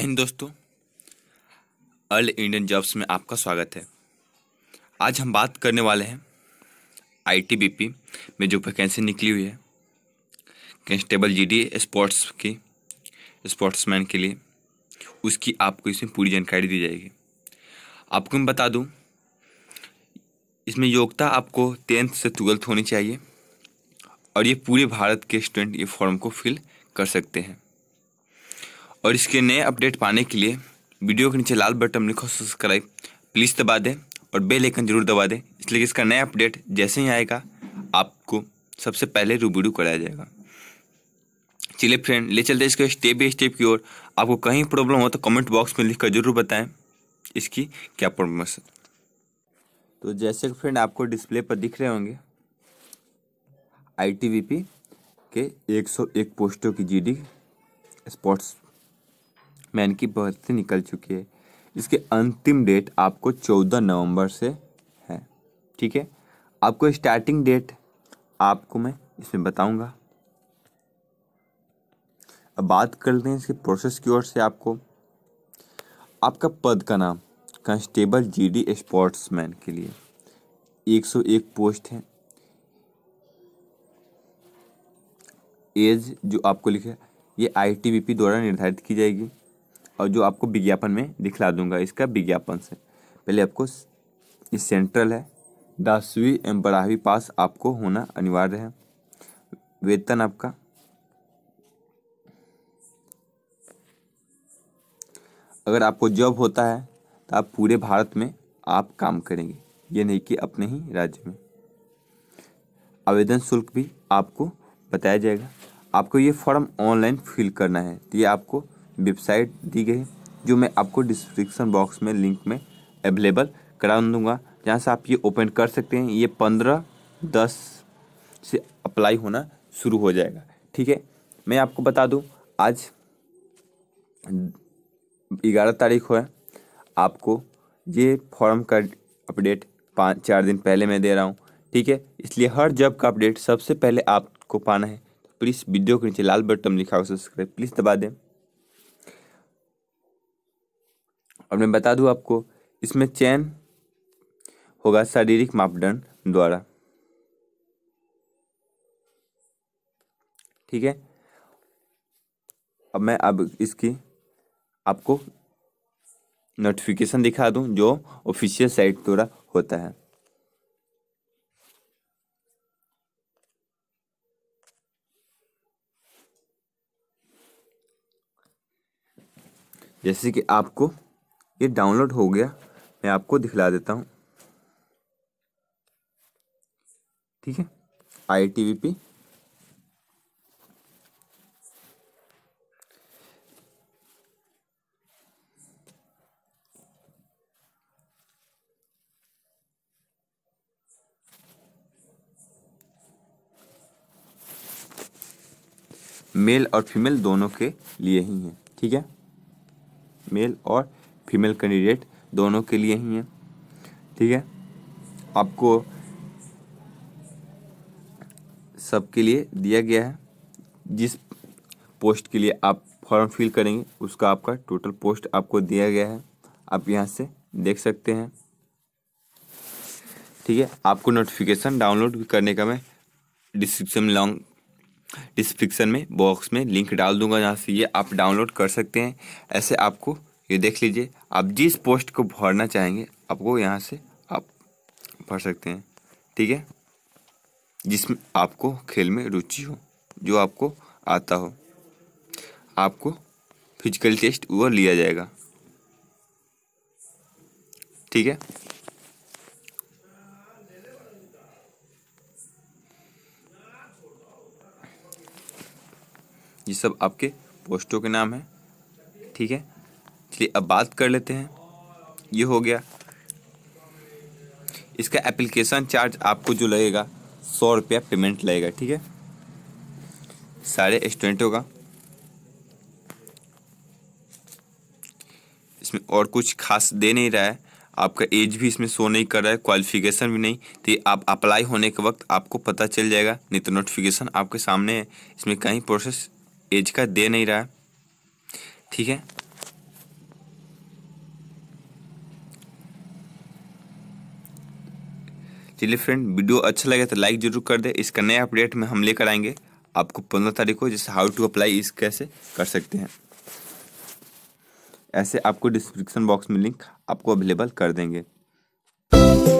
जय हिंद दोस्तों अल Indian jobs में आपका स्वागत है आज हम बात करने वाले हैं आईटीबीपी में जो वैकेंसी निकली हुई है कांस्टेबल जीडी स्पोर्ट्स की स्पोर्ट्समैन के लिए उसकी आपको इसमें पूरी जानकारी दी जाएगी आपको मैं बता दूं इसमें योग्यता आपको टेंथ से ट्वेल्थ होनी चाहिए और ये पूरे भारत के स्टूडेंट ये फॉर्म को फिल कर सकते हैं और इसके नए अपडेट पाने के लिए वीडियो के नीचे लाल बटन लिखो सब्सक्राइब प्लीज़ दबा दें और बेल आइकन जरूर दबा दें इसलिए इसका नया अपडेट जैसे ही आएगा आपको सबसे पहले रूबरू कराया जाएगा चलिए फ्रेंड ले चलते इसके स्टेप बाई स्टेप की ओर आपको कहीं प्रॉब्लम हो तो कमेंट बॉक्स में लिख कर जरूर बताएं इसकी क्या प्रॉब्लम है तो जैसे कि फ्रेंड आपको डिस्प्ले पर दिख रहे होंगे आई के 101 पोस्टों की जीडी स्पोर्ट्स मैन की बर्थ से निकल चुकी है इसके अंतिम डेट आपको चौदह नवंबर से है ठीक है आपको स्टार्टिंग डेट आपको मैं इसमें बताऊंगा अब बात कर हैं इसके प्रोसेस की ओर से आपको आपका पद का नाम कांस्टेबल जीडी स्पोर्ट्समैन के लिए 101 पोस्ट है एज जो आपको लिखा ये आईटीबीपी द्वारा निर्धारित की जाएगी और जो आपको विज्ञापन में दिखला दूंगा इसका विज्ञापन से पहले आपको ये सेंट्रल है दसवीं एवं बारहवीं पास आपको होना अनिवार्य है वेतन आपका अगर आपको जॉब होता है तो आप पूरे भारत में आप काम करेंगे ये नहीं कि अपने ही राज्य में आवेदन शुल्क भी आपको बताया जाएगा आपको ये फॉर्म ऑनलाइन फिल करना है तो ये आपको वेबसाइट दी गई है जो मैं आपको डिस्क्रिप्सन बॉक्स में लिंक में अवेलेबल करा दूँगा जहाँ से आप ये ओपन कर सकते हैं ये पंद्रह दस से अप्लाई होना शुरू हो जाएगा ठीक है मैं आपको बता दूँ आज ग्यारह तारीख हो है आपको ये फॉर्म का अपडेट पाँच चार दिन पहले मैं दे रहा हूँ ठीक है इसलिए हर जॉब का अपडेट सबसे पहले आपको पाना है तो प्लीज़ वीडियो के नीचे लाल बटन लिखा हो सब्सक्राइब प्लीज़ दबा दें और मैं बता दूँ आपको इसमें चयन होगा शारीरिक मापदंड द्वारा ठीक है अब मैं अब इसकी आपको नोटिफिकेशन दिखा दूं जो ऑफिशियल साइट द्वारा होता है जैसे कि आपको ये डाउनलोड हो गया मैं आपको दिखला देता हूँ ठीक है I T V P male और फीमेल दोनों के लिए ही हैं ठीक है मेल और फीमेल कैंडिडेट दोनों के लिए ही हैं ठीक है आपको सबके लिए दिया गया है जिस पोस्ट के लिए आप फॉर्म फिल करेंगे उसका आपका टोटल पोस्ट आपको दिया गया है आप यहाँ से देख सकते हैं ठीक है आपको नोटिफिकेशन डाउनलोड करने का मैं डिस्क्रिप्शन में लॉन्ग डिस्क्रिप्शन में बॉक्स में लिंक डाल दूंगा जहाँ से ये आप डाउनलोड कर सकते हैं ऐसे आपको ये देख लीजिए आप जिस पोस्ट को भरना चाहेंगे आपको यहाँ से आप भर सकते हैं ठीक है जिसमें आपको खेल में रुचि हो जो आपको आता हो आपको फिजिकल टेस्ट वो लिया जाएगा ठीक है ये सब आपके पोस्टों के नाम है ठीक है इसलिए अब बात कर लेते हैं ये हो गया इसका एप्लीकेशन चार्ज आपको जो लगेगा सौ रुपया पेमेंट लगेगा ठीक है सारे स्टूडेंटों का इसमें और कुछ खास दे नहीं रहा है आपका एज भी इसमें शो नहीं कर रहा है क्वालिफिकेशन भी नहीं तो आप अप्लाई होने के वक्त आपको पता चल जाएगा नहीं तो नोटिफिकेशन आपके सामने है इसमें कहीं प्रोसेस एज का दे नहीं रहा है ठीक है चलिए फ्रेंड वीडियो अच्छा लगे तो लाइक जरूर कर दे इसका नया अपडेट में हम लेकर आएंगे आपको पंद्रह तारीख को जैसे हाउ टू अप्लाई इस कैसे कर सकते हैं ऐसे आपको डिस्क्रिप्शन बॉक्स में लिंक आपको अवेलेबल कर देंगे